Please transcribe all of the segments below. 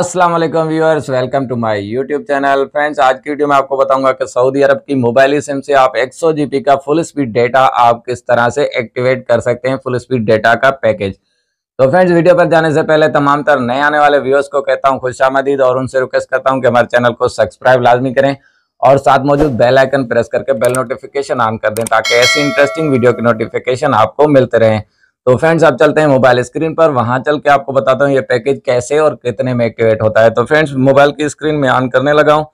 Aslam viewers welcome to my YouTube channel friends आज की video में आपको बताऊंगा कि सऊदी अरब की मोबाइल सिम से आप सौ जीबी का फुल स्पीड डेटा आप किस तरह से एक्टिवेट कर सकते हैं फुल स्पीड डेटा का पैकेज तो फ्रेंड्स वीडियो पर जाने से पहले तमाम तर नए आने वाले व्यूअर्स को कहता हूँ खुश आमदीद और उनसे रिक्वेस्ट करता हूँ कि हमारे चैनल को सब्सक्राइब लाजमी करें और साथ मौजूद बेल आइकन प्रेस करके बेल नोटिफिकेशन ऑन कर दें ताकि ऐसी इंटरेस्टिंग वीडियो की नोटिफिकेशन आपको मिलते रहें तो फ्रेंड्स आप चलते हैं मोबाइल स्क्रीन पर वहां चल के आपको बताता हूँ ये पैकेज कैसे और कितने में एक्टिवेट होता है तो फ्रेंड्स मोबाइल की स्क्रीन में ऑन करने लगा हूँ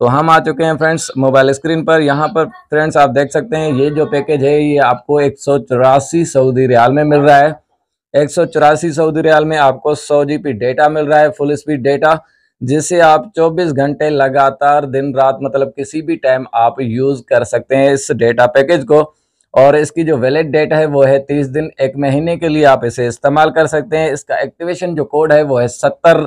तो हम आ चुके हैं फ्रेंड्स मोबाइल स्क्रीन पर यहाँ पर फ्रेंड्स आप देख सकते हैं ये जो पैकेज है ये आपको एक सऊदी रियाल में मिल रहा है एक सऊदी रियाल में आपको सौ जी डेटा मिल रहा है फुल स्पीड डेटा जिसे आप 24 घंटे लगातार दिन रात मतलब किसी भी टाइम आप यूज़ कर सकते हैं इस डेटा पैकेज को और इसकी जो वैलिड डेट है वो है तीस दिन एक महीने के लिए आप इसे इस्तेमाल कर सकते हैं इसका एक्टिवेशन जो कोड है वो है सत्तर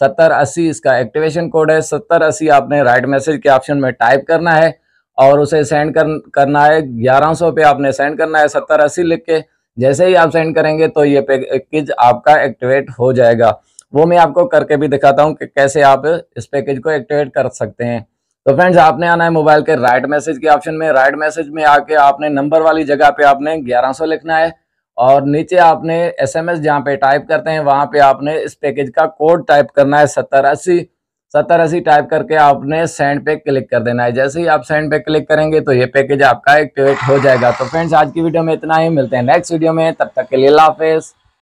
सत्तर अस्सी इसका एक्टिवेशन कोड है सत्तर अस्सी आपने राइट मैसेज के ऑप्शन में टाइप करना है और उसे सेंड कर, करना है ग्यारह सौ पे आपने सेंड करना है सत्तर अस्सी लिख के जैसे ही आप सेंड करेंगे तो ये पैकेज आपका एक्टिवेट हो जाएगा वो मैं आपको करके भी दिखाता हूँ कि कैसे आप इस पैकेज को एक्टिवेट कर सकते हैं तो फ्रेंड्स आपने आना है मोबाइल के राइट मैसेज के ऑप्शन में राइट मैसेज में आके आपने नंबर वाली जगह पे आपने 1100 लिखना है और नीचे आपने एस एम एस जहाँ पे टाइप करते हैं वहां पे आपने इस पैकेज का कोड टाइप करना है सत्तर अस्सी सत्तर अस्सी टाइप करके आपने सेंड पे क्लिक कर देना है जैसे ही आप सेंड पे क्लिक करेंगे तो ये पैकेज आपका एक्टिवेट हो जाएगा तो फ्रेंड्स आज की वीडियो में इतना ही मिलते हैं नेक्स्ट वीडियो में तब तक के लिए लाफेज़